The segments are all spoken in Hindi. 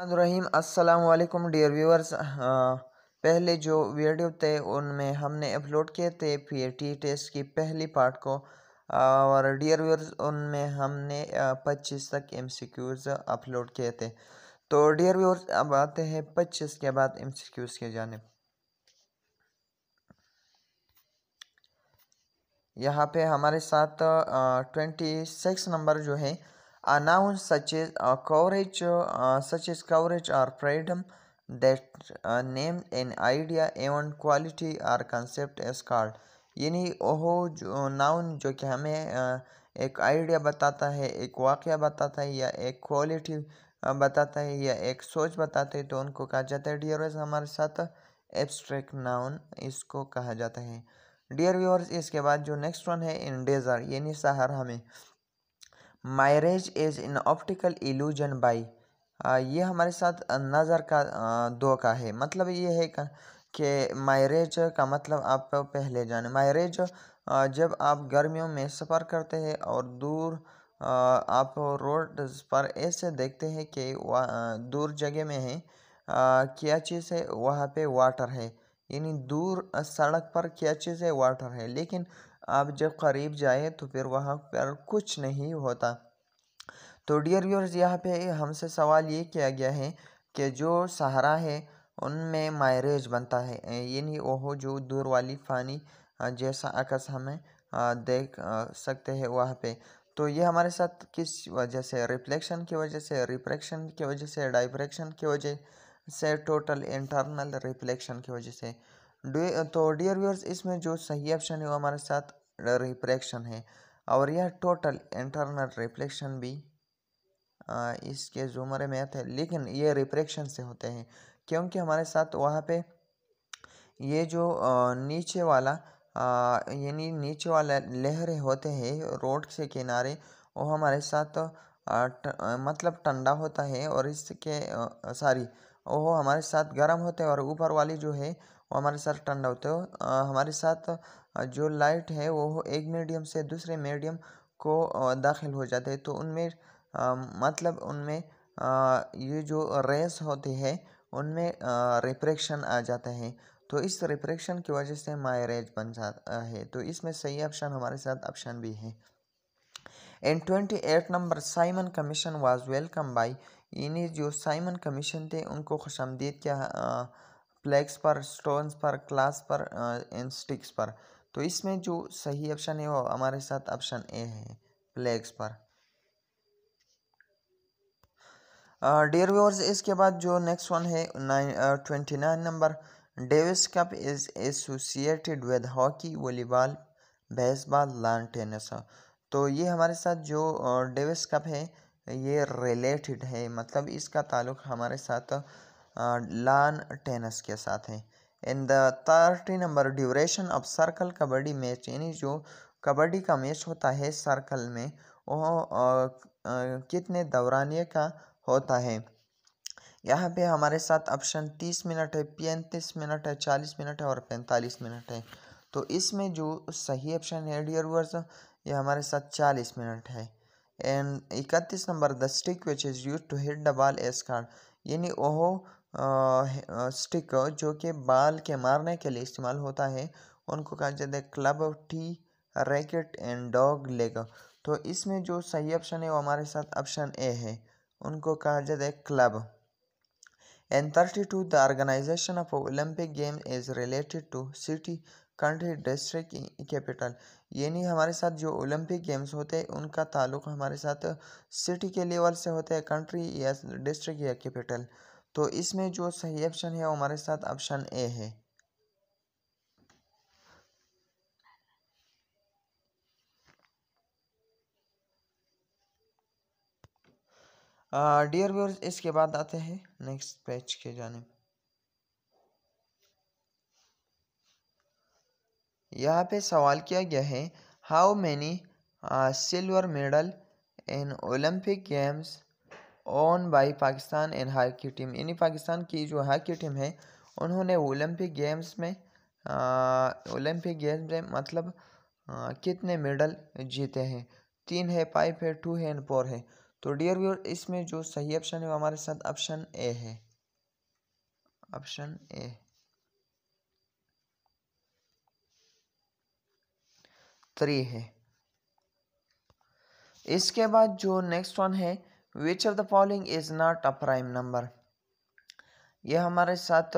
रहीम अस्सलाम वालेकुम डियर व्यूअर्स पहले जो वीडियो थे उनमें हमने अपलोड किए थे पीएटी टेस्ट की पहली पार्ट को और डियर व्यूअर्स उनमें हमने 25 तक एमसीक्यूज अपलोड किए थे तो डियर व्यूअर्स अब आते हैं 25 के बाद एमसीक्यूज के जाने यहाँ पे हमारे साथ ट्वेंटी सिक्स नंबर जो है nouns such as uh, courage uh, such as courage or freedom that uh, name an idea एवं quality or concept is called यानी वह जो नाउन जो कि हमें एक आइडिया बताता है एक वाक़ बताता है या एक क्वालिटी बताता है या एक सोच बताते हैं तो उनको कहा जाता है डियर व्यूअर्स हमारे साथ एब्स्ट्रैक्ट नाउन इसको कहा जाता है डियर व्यूअर्स इसके बाद जो नेक्स्ट वन है इन डेजर यानी सहारा में mirage is in optical illusion by ये हमारे साथ नज़र का धोखा है मतलब ये है कि मायरेज का मतलब आप पहले जाने मायरेज जब आप गर्मियों में सफ़र करते हैं और दूर आप रोड पर ऐसे देखते हैं कि दूर जगह में है क्या चीज़ है वहाँ पे वाटर है यानी दूर सड़क पर क्या चीज़ है वाटर है लेकिन आप जब करीब जाएँ तो फिर वहाँ पर कुछ नहीं होता तो डियर व्यूअर्स यहाँ पे हमसे सवाल ये किया गया है कि जो सहारा है उनमें मायरेज बनता है यानी वह जो दूर वाली फ़ानी जैसा अकस हमें देख सकते हैं वहाँ पे तो ये हमारे साथ किस वजह से रिफ्लेक्शन की वजह से रिफ्रैक्शन की वजह से डाइफ्रैक्शन की वजह से टोटल इंटरनल रिफ्लेक्शन की वजह से तो डियर व्यूअर्स इसमें जो सही ऑप्शन है वो हमारे साथ रिफ्रैक्शन है और यह टोटल इंटरनल रिफ्लेक्शन भी इसके जुमरे में आते हैं लेकिन ये रिफ्रैक्शन से होते हैं क्योंकि हमारे साथ वहाँ पे ये जो नीचे वाला यानी नीचे वाला लहरें होते हैं रोड के किनारे वो हमारे साथ मतलब ठंडा होता है और इसके सॉरी वो हमारे साथ गर्म होते हैं और ऊपर वाली जो है वो हमारे साथ ठंडा होते हो हमारे साथ जो लाइट है वो एक मीडियम से दूसरे मीडियम को दाखिल हो जाते हैं तो उनमें मतलब उनमें ये जो रेस होती है उनमें रिप्रेक्शन आ जाता है तो इस रिप्रेक्शन की वजह से मायरेज बन जाता है तो इसमें सही ऑप्शन हमारे साथ ऑप्शन भी है and twenty eight number Simon commission was welcome by इन्हें जो साइमन कमीशन थे उनको खुश आमदीद के फ्लैक्स पर स्टोन्स पर क्लास पर एंड स्टिक्स पर तो इसमें जो सही ऑप्शन है वो हमारे साथ ऑप्शन ए है फ्लैक्स पर डियर व्यूअर्स इसके बाद जो नेक्स्ट वन है twenty nine number Davis cup is associated with hockey volleyball baseball lawn tennis तो ये हमारे साथ जो डेविस कप है ये रिलेटेड है मतलब इसका ताल्लुक हमारे साथ लान टेनिस के साथ है in the thirty number duration of circle kabaddi match यानी जो कबड्डी का मैच होता है सर्कल में वह कितने दौरानिए का होता है यहाँ पे हमारे साथ ऑप्शन तीस मिनट है पैंतीस मिनट है चालीस मिनट है और पैंतालीस मिनट है तो इसमें जो सही ऑप्शन है डियर वर्स ये हमारे साथ चालीस मिनट है एंड इकतीस number the stick which is use to hit the ball is called यानी वह स्टिक जो कि बाल के मारने के लिए इस्तेमाल होता है उनको कहा जाता है club tee racket and dog leg तो इसमें जो सही ऑप्शन है वो हमारे साथ ऑप्शन ए है उनको कहा जाता है club and thirty two the organisation of Olympic game is related to city country district capital यानी हमारे साथ जो ओलंपिक गेम्स होते हैं उनका ताल्लुक हमारे साथ सिटी के लेवल से होते हैं कंट्री या डिस्ट्रिक्ट या कैपिटल तो इसमें जो सही ऑप्शन है वो हमारे साथ ऑप्शन ए है डियर व्यूअर्स इसके बाद आते हैं नेक्स्ट पेज के जाने यहाँ पे सवाल किया गया है how many silver medal in Olympic games won by Pakistan and hockey team यानी पाकिस्तान की जो हॉकी टीम है उन्होंने ओलंपिक गेम्स में ओलंपिक uh, गेम्स में मतलब आ, uh, कितने मेडल जीते हैं तीन है फाइव है टू है एंड फोर है तो डियर व्यूअर इसमें जो सही ऑप्शन है वो हमारे साथ ऑप्शन ए है ऑप्शन ए थ्री है इसके बाद जो नेक्स्ट वन है which of the following is not a prime number यह हमारे साथ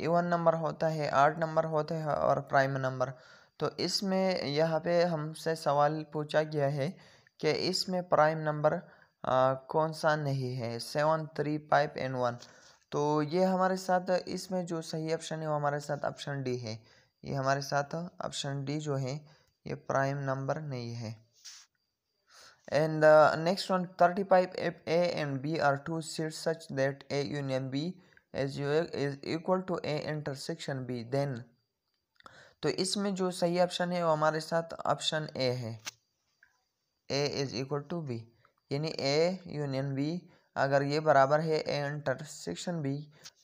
इवन नंबर होता है आठ नंबर होता है और प्राइम नंबर तो इसमें यहाँ पे हमसे सवाल पूछा गया है कि इसमें प्राइम नंबर कौन सा नहीं है seven three five and one तो ये हमारे साथ इसमें जो सही ऑप्शन है वो हमारे साथ ऑप्शन डी है ये हमारे साथ ऑप्शन डी जो है ये प्राइम नंबर नहीं है and next one thirty five F A and B R two set such that A union B as is, is equal to a intersection b तो इसमें जो सही ऑप्शन है वो हमारे साथ ऑप्शन ए है A is equal to B यानी ए यूनियन बी अगर ये बराबर है ए इंटरसेक्शन बी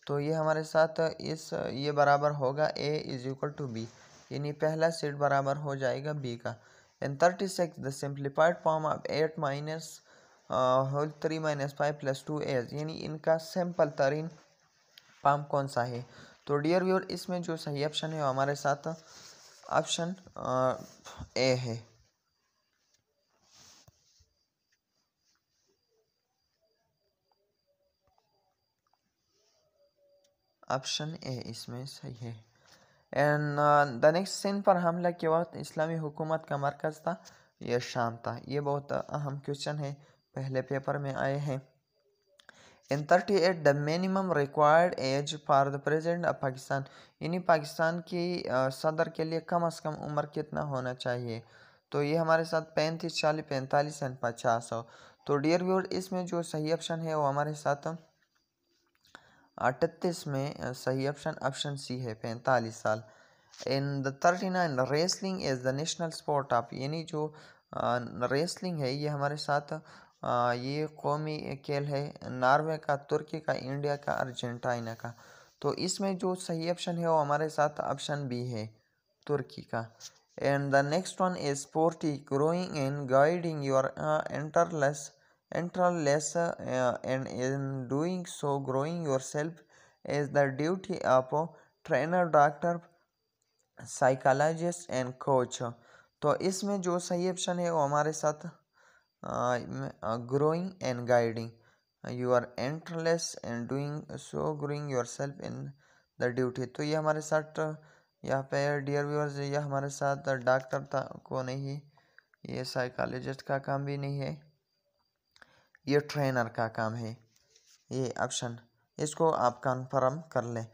तो ये हमारे साथ इस ये बराबर होगा A is equal to B यानी पहला सेट बराबर हो जाएगा बी का and thirty six the simplified form of eight minus whole three minus five plus two as यानी इनका सिंपल तरीन फॉर्म कौन सा है तो डियर व्यूअर इसमें जो सही ऑप्शन है वो हमारे साथ ऑप्शन ए uh, है ऑप्शन ए इसमें सही है एंड द नेक्स्ट सीन पर हमला के वक्त इस्लामी हुकूमत का मरकज़ था यह शाम था ये बहुत अहम क्वेश्चन है पहले पेपर में आए हैं in thirty eight the minimum required age for the president of Pakistan यानी पाकिस्तान की सदर के लिए कम अज़ कम उम्र कितना होना चाहिए तो ये हमारे साथ पैंतीस चालीस पैंतालीस एंड पचास हो तो डियर व्यूअर इसमें जो सही ऑप्शन है वो हमारे साथ अठतीस में सही ऑप्शन ऑप्शन सी है पैंतालीस साल and thirty nine wrestling is the national sport of यानी जो रेसलिंग है ये हमारे साथ ये कौमी खेल है नार्वे का तुर्की का इंडिया का अर्जेंटाइना का तो इसमें जो सही ऑप्शन है वो हमारे साथ ऑप्शन बी है तुर्की का and the next one is sporty growing and guiding your interests enthrall less uh, and in doing so growing yourself is the duty of a trainer doctor psychologist and coach तो इसमें जो सही ऑप्शन है वो हमारे साथ growing and guiding you are interests and doing so growing yourself in the duty तो ये हमारे साथ यहाँ पे डियर व्यूअर्स ये हमारे साथ डॉक्टर था को नहीं ये साइकोलॉजिस्ट का काम भी नहीं है ये ट्रेनर का काम है ये ऑप्शन इसको आप कन्फर्म कर लें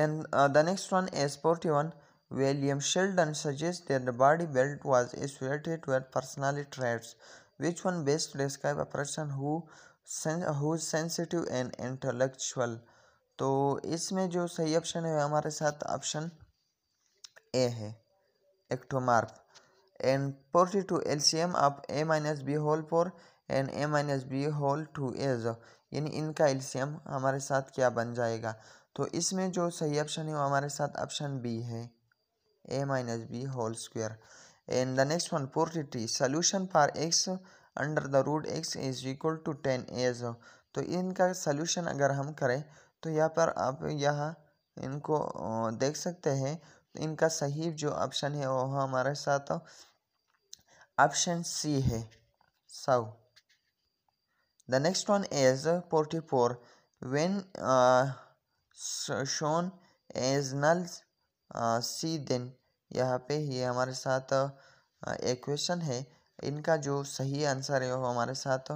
and the next one is forty one William Sheldon suggest that the body belt was associated with personality traits which one best describe a person who sen, who's sensitive तो इसमें जो सही ऑप्शन है हमारे साथ ऑप्शन ए है एक and forty two L C M of A minus B whole four and A minus B whole two A जो यानी इनका एल्सियम हमारे साथ क्या बन जाएगा तो इसमें जो सही ऑप्शन है वो हमारे साथ ऑप्शन बी है A minus B whole square and the next one forty solution for X under the root X is equal to ten is तो इनका सोल्यूशन अगर हम करें तो यहाँ पर आप यहाँ इनको देख सकते हैं तो इनका सही जो ऑप्शन है वो हमारे साथ ऑप्शन सी है so, The next one is 44. When uh, shown as null uh, see then यहाँ पे ये हमारे साथ uh, एक क्वेश्चन है इनका जो सही आंसर है वो हमारे साथ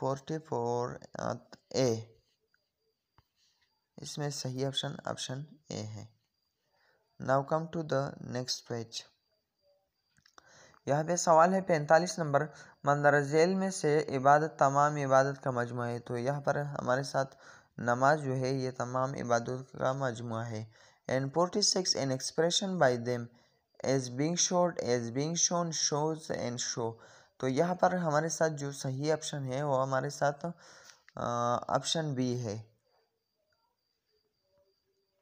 फोर्टी फोर ए इसमें सही ऑप्शन ऑप्शन ए है now come to the next page यहाँ पे सवाल है पैंतालीस नंबर मंदर जेल में से इबादत तमाम इबादत का मजमू है तो यहाँ पर हमारे साथ नमाज जो है ये तमाम इबादत का मजमू है and forty six an expression by them is being showed is being shown shows and show तो यहाँ पर हमारे साथ जो सही ऑप्शन है वो हमारे साथ ऑप्शन बी है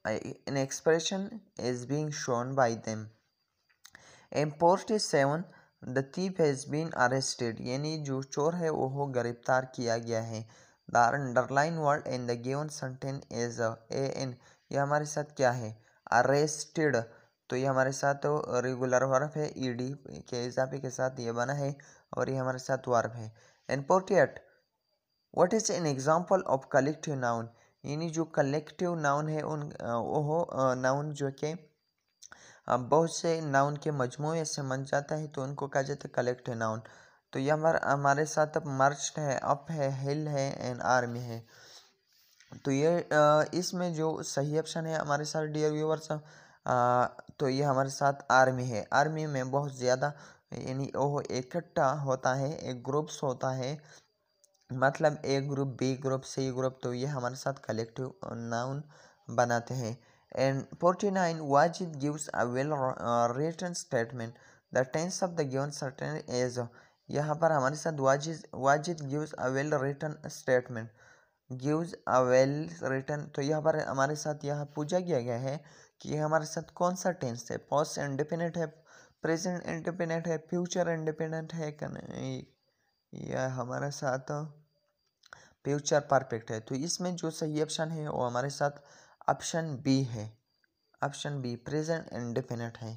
expression expression being shown by them M forty seven the thief has been arrested यानी जो चोर है वो गिरफ्तार किया गया है the underline word in the given sentence is a an ये हमारे साथ क्या है अरेस्टेड तो ये हमारे साथ तो रेगुलर वर्ब है ई e डी के इजाफे के साथ ये बना है और ये हमारे साथ वर्फ है important what is an example of collective noun यानी जो कलेक्टिव नाउन है उन वो नाउन uh, जो के बहुत से नाउन के मजमू से मन जाता है तो उनको कहा जाता है कलेक्ट नाउन तो ये हमारा हमारे साथ अब मार्च है अप है हिल है एंड आर्मी है तो ये इसमें जो सही ऑप्शन है हमारे साथ डियर व्यूवर्स तो ये हमारे साथ आर्मी है आर्मी में बहुत ज़्यादा यानी वो इकट्ठा होता है एक ग्रुप्स होता है मतलब A group B group C group तो ये हमारे साथ कलेक्टिव नाउन बनाते हैं And 49 uh, Wajid gives a well written statement that tense of the given certain is यहाँ पर हमारे साथ Wajid Wajid gives a well written statement gives a well written तो यहाँ पर हमारे साथ यहाँ पूछा गया गया है कि हमारे साथ कौन सा टेंस है पॉस्ट इंडिपेंडेंट है प्रेजेंट इंडिपेंडेंट है फ्यूचर इंडिपेंडेंट है यह हमारे साथ फ्यूचर परफेक्ट है तो इसमें जो सही ऑप्शन है वो हमारे साथ ऑप्शन बी है ऑप्शन बी प्रेजेंट इंडिफिनिट है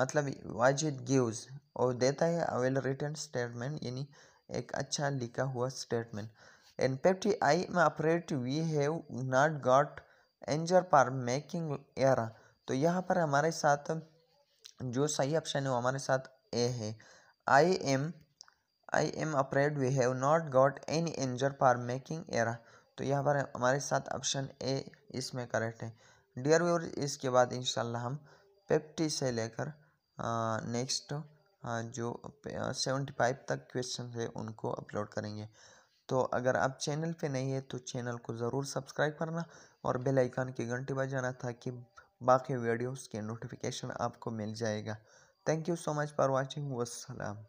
मतलब वाजिद गिव्स और देता है अवेल रिटर्न स्टेटमेंट यानी एक अच्छा लिखा हुआ स्टेटमेंट एंड पेप्टी I am operate we have not got anger for making era तो यहाँ पर हमारे साथ जो सही ऑप्शन है वो हमारे साथ ए है I am I am operate we have not got any anger for making era तो यहाँ पर हमारे साथ ऑप्शन ए इसमें करेक्ट है डियर व्यूअर इसके बाद इंशाल्लाह हम फिफ्टी से लेकर नेक्स्ट जो सेवेंटी फाइव तक क्वेश्चन है उनको अपलोड करेंगे तो अगर आप चैनल पे नहीं है तो चैनल को ज़रूर सब्सक्राइब करना और बेल आइकन की घंटी बजाना ताकि बाकी वीडियोस के नोटिफिकेशन आपको मिल जाएगा thank you so much for watching वसलाम